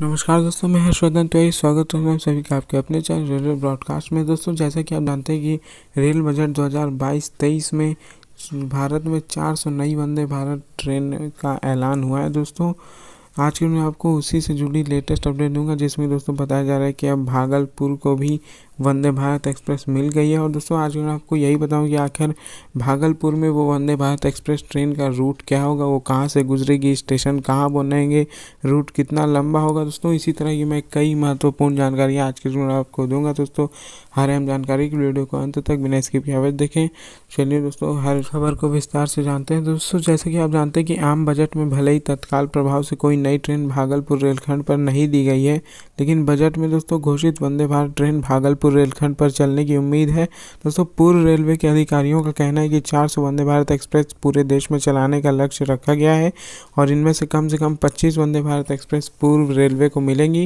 नमस्कार दोस्तों मैं हर्षवर्धन तो स्वागत है हम सभी का आपके अपने चैनल रेलवे ब्रॉडकास्ट में दोस्तों जैसा कि आप जानते हैं कि रेल बजट 2022-23 में भारत में 400 नई वंदे भारत ट्रेन का ऐलान हुआ है दोस्तों आज के मैं आपको उसी से जुड़ी लेटेस्ट अपडेट दूंगा जिसमें दोस्तों बताया जा रहा है कि अब भागलपुर को भी वंदे भारत एक्सप्रेस मिल गई है और दोस्तों आज मैं आपको यही बताऊं कि आखिर भागलपुर में वो वंदे भारत एक्सप्रेस ट्रेन का रूट क्या होगा वो कहाँ से गुजरेगी स्टेशन कहाँ बनेंगे रूट कितना लंबा होगा दोस्तों इसी तरह की मैं कई महत्वपूर्ण जानकारियाँ आज के दिन आपको दूंगा दोस्तों हर अहम जानकारी की वीडियो को अंत तक बिना इसकी प्यावत देखें चलिए दोस्तों हर खबर को विस्तार से जानते हैं दोस्तों जैसे कि आप जानते हैं कि आम बजट में भले ही तत्काल प्रभाव से कोई नई ट्रेन भागलपुर रेलखंड पर नहीं दी गई है लेकिन बजट में दोस्तों घोषित वंदे भारत ट्रेन भागलपुर गोरखपुर रेलखंड पर चलने की उम्मीद है दोस्तों पूर्व रेलवे के अधिकारियों का कहना है कि सौ वंदे भारत एक्सप्रेस पूरे देश में चलाने का लक्ष्य रखा गया है और इनमें से कम से कम पच्चीस वंदे भारत एक्सप्रेस पूर्व रेलवे को मिलेंगी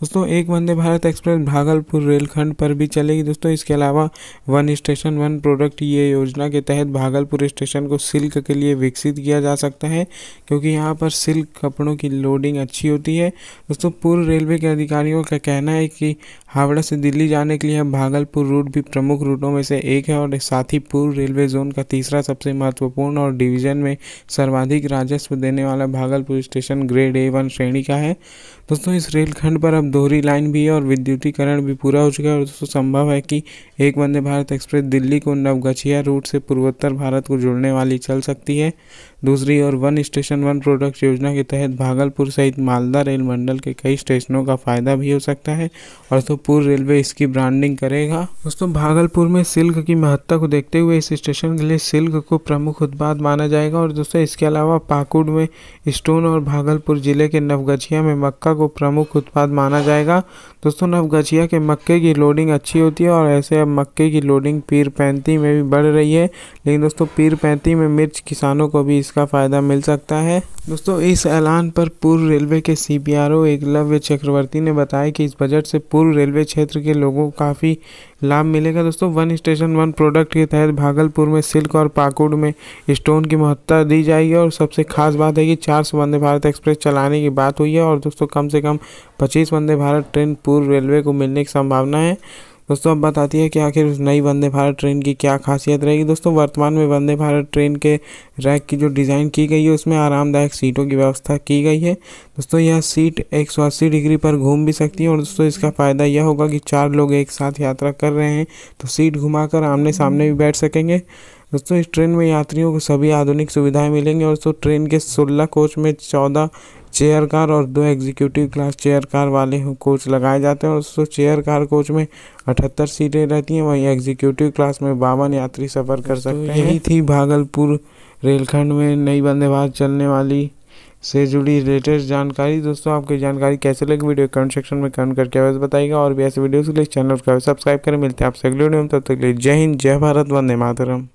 दोस्तों एक वंदे भारत एक्सप्रेस भागलपुर रेलखंड पर भी चलेगी दोस्तों इसके अलावा वन स्टेशन वन प्रोडक्ट ये योजना के तहत भागलपुर स्टेशन को सिल्क के लिए विकसित किया जा सकता है क्योंकि यहाँ पर सिल्क कपड़ों की लोडिंग अच्छी होती है दोस्तों पूर्व रेलवे के अधिकारियों का कहना है कि हावड़ा से दिल्ली जाने के लिए भागलपुर रूट भी प्रमुख रूटों में से एक है और साथ ही पूर्व रेलवे जोन का तीसरा सबसे महत्वपूर्ण और डिवीजन में सर्वाधिक राजस्व देने वाला Bhagalpur station grade A one श्रेणी का है दोस्तों इस रेलखंड पर अब दोहरी लाइन भी है और विद्युतीकरण भी पूरा हो चुका है और दोस्तों संभव है कि एक वंदे भारत एक्सप्रेस दिल्ली को नवगछिया रूट से पूर्वोत्तर भारत को जुड़ने वाली चल सकती है दूसरी ओर वन स्टेशन वन प्रोडक्ट योजना के तहत भागलपुर सहित मालदा रेल मंडल के कई स्टेशनों का फ़ायदा भी हो सकता है और तो पूर्व रेलवे इसकी ब्रांडिंग करेगा दोस्तों भागलपुर में सिल्क की महत्ता को देखते हुए इस स्टेशन के लिए सिल्क को प्रमुख उत्पाद माना जाएगा और दोस्तों इसके अलावा पाकुड़ में स्टोन और भागलपुर जिले के नवगछिया में मक्का को प्रमुख उत्पाद माना जाएगा दोस्तों नवगछिया के मक्के की लोडिंग अच्छी होती है और ऐसे अब मक्के की लोडिंग पीर पैंती में भी बढ़ रही है लेकिन दोस्तों पीर पैंती में मिर्च किसानों को भी इस इसका फ़ायदा मिल सकता है दोस्तों इस ऐलान पर पूर्व रेलवे के C P R O Eklavya Chakravarti ने बताया कि इस बजट से पूर्व रेलवे क्षेत्र के लोगों को काफ़ी लाभ मिलेगा दोस्तों वन स्टेशन वन प्रोडक्ट के तहत भागलपुर में सिल्क और पाकुड़ में स्टोन की महत्ता दी जाएगी और सबसे खास बात है कि चार सौ वंदे भारत एक्सप्रेस चलाने की बात हुई है और दोस्तों कम से कम पच्चीस वंदे भारत ट्रेन पूर्व रेलवे को मिलने की संभावना है दोस्तों अब बताती है कि आखिर उस नई वंदे भारत ट्रेन की क्या खासियत रहेगी दोस्तों वर्तमान में वंदे भारत ट्रेन के रैक की जो डिज़ाइन की गई है उसमें आरामदायक सीटों की व्यवस्था की गई है दोस्तों यह सीट एक डिग्री पर घूम भी सकती है और दोस्तों इसका फ़ायदा यह होगा कि चार लोग एक साथ यात्रा कर रहे हैं तो सीट घुमाकर आमने सामने भी बैठ सकेंगे दोस्तों इस ट्रेन में यात्रियों को सभी आधुनिक सुविधाएं मिलेंगी और दोस्तों ट्रेन के सोलह कोच में चौदह चेयर कार और दो एग्जीक्यूटिव क्लास चेयर कार वाले कोच लगाए जाते हैं और दोस्तों चेयर कार कोच में अठहत्तर सीटें रहती हैं वहीं एग्जीक्यूटिव क्लास में बावन यात्री सफ़र कर सकते हैं यही थी भागलपुर रेलखंड में नई वंदे भारत चलने वाली से जुड़ी लेटेस्ट जानकारी दोस्तों आपकी जानकारी कैसे लगी वीडियो कमेंट सेक्शन में कमेंट करके अवश्य बताइएगा और भी ऐसे वीडियोस के लिए चैनल को सब्सक्राइब करें मिलते हैं आपसे अगले वीडियो में तब तक के लिए जय हिंद जय भारत वंदे मातरम